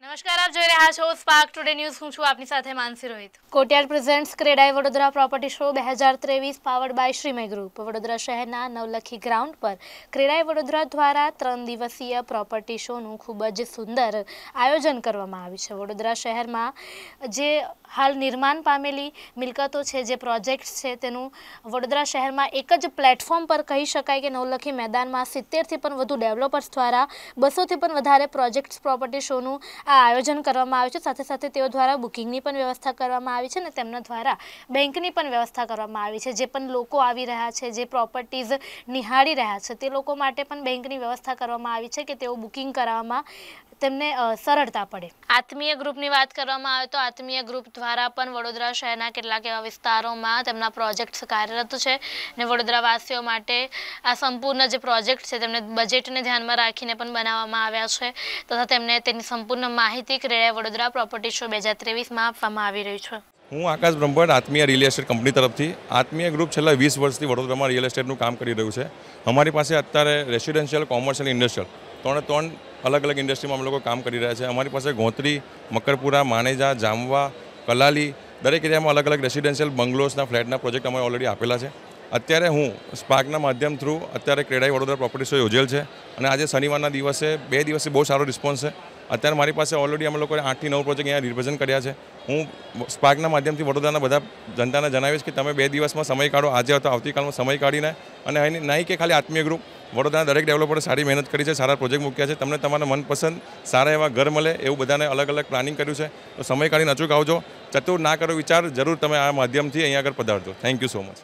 નમસ્કાર આપ જોઈ રહ્યા છો સ્પાર્ક ટુડે ન્યૂઝ હું છું આપની સાથે Mansi Rohit Kotiyar presents CREDAI Vadodara property show બે હજાર ત્રેવીસ powered by Shreemay group Vadodara શહેરના નવલખી ગ્રાઉન્ડ પર ક્રેડાઈ વડોદરા દ્વારા ત્રણ દિવસીય પ્રોપર્ટી શોનું ખૂબ જ સુંદર આયોજન કરવામાં આવ્યું છે વડોદરા શહેરમાં જે હાલ નિર્માણ પામેલી મિલકતો છે જે પ્રોજેક્ટ્સ છે તેનું વડોદરા શહેરમાં એક જ પ્લેટફોર્મ પર કહી શકાય કે નવલખી મેદાનમાં સિત્તેરથી પણ વધુ ડેવલપર્સ દ્વારા બસોથી પણ વધારે પ્રોજેક્ટ્સ પ્રોપર્ટી શોનું આ આયોજન કરવામાં આવ્યું છે સાથે સાથે તેઓ દ્વારા બુકિંગની પણ વ્યવસ્થા કરવામાં આવી છે અને તેમના દ્વારા બેંકની પણ વ્યવસ્થા કરવામાં આવી છે જે પણ લોકો આવી રહ્યા છે જે પ્રોપર્ટીઝ નિહાળી રહ્યા છે તે લોકો માટે પણ બેંકની વ્યવસ્થા કરવામાં આવી છે કે તેઓ બુકિંગ કરાવવામાં તેમને સરળતા પડે આત્મીય ગ્રુપની વાત કરવામાં આવે તો આત્મીય ગ્રુપ દ્વારા પણ વડોદરા શહેરના કેટલાક એવા વિસ્તારોમાં તેમના પ્રોજેક્ટ્સ કાર્યરત છે અને વડોદરાવાસીઓ માટે આ સંપૂર્ણ જે પ્રોજેક્ટ છે તેમને બજેટને ધ્યાનમાં રાખીને પણ બનાવવામાં આવ્યા છે તથા તેમને તેની સંપૂર્ણ માહિતી ક્રેડિયા વડોદરા પ્રોપર્ટી શો બે હજાર ત્રેવીસમાં આપવામાં આવી રહી છે હું Akash Brahmbhatt Atmiya real estate company તરફથી આત્મીય ગ્રુપ છેલ્લા વીસ વર્ષથી વડોદરામાં રિયલ એસ્ટેટનું કામ કરી રહ્યું છે અમારી પાસે અત્યારે રેસિડેન્શિયલ કોમર્શિયલ ઇન્ડસ્ટ્રીયલ ત્રણે ત્રણ અલગ અલગ ઇન્ડસ્ટ્રીમાં અમે લોકો કામ કરી રહ્યા છે અમારી પાસે ગોંત્રી મકરપુરા માનેજા જામવા કલાલી દરેક એરિયામાં અલગ અલગ રેસિડેન્શિયલ બંગલોસના ફ્લેટના પ્રોજેક્ટ અમે ઓલરેડી આપેલા છે અત્યારે હું સ્પાર્કના માધ્યમ થ્રુ અત્યારે ક્રેડાઈ વડોદરા પ્રોપર્ટી શો યોજેલ છે અને આજે શનિવારના દિવસે બે દિવસે બહુ સારો રિસ્પોન્સ છે અત્યારે મારી પાસે ઓલરેડી અમે લોકોએ આઠથી નવ પ્રોજેક્ટ અહીંયા રિપ્રેઝન્ટ કર્યા છે હું સ્પાર્કના માધ્યમથી વડોદરાના બધા જનતાને જણાવીશ કે તમે બે દિવસમાં સમય કાઢો આજે અથવા આવતીકાલમાં સમય કાઢીને અને અહીં નહીં કે ખાલી આત્મીય ગ્રુપ વડોદરાના દરેક ડેવલપરે સારી મહેનત કરી છે સારા પ્રોજેક્ટ મૂક્યા છે તમને તમારા મનપસંદ સારા એવા ઘર મળે એવું બધાને અલગ અલગ પ્લાનિંગ કર્યું છે તો સમય કાઢીને અચૂક આવજો ચતુર ના કરો વિચાર જરૂર તમે આ માધ્યમથી અહીંયા આગળ પધારજો થેન્ક યુ સો મચ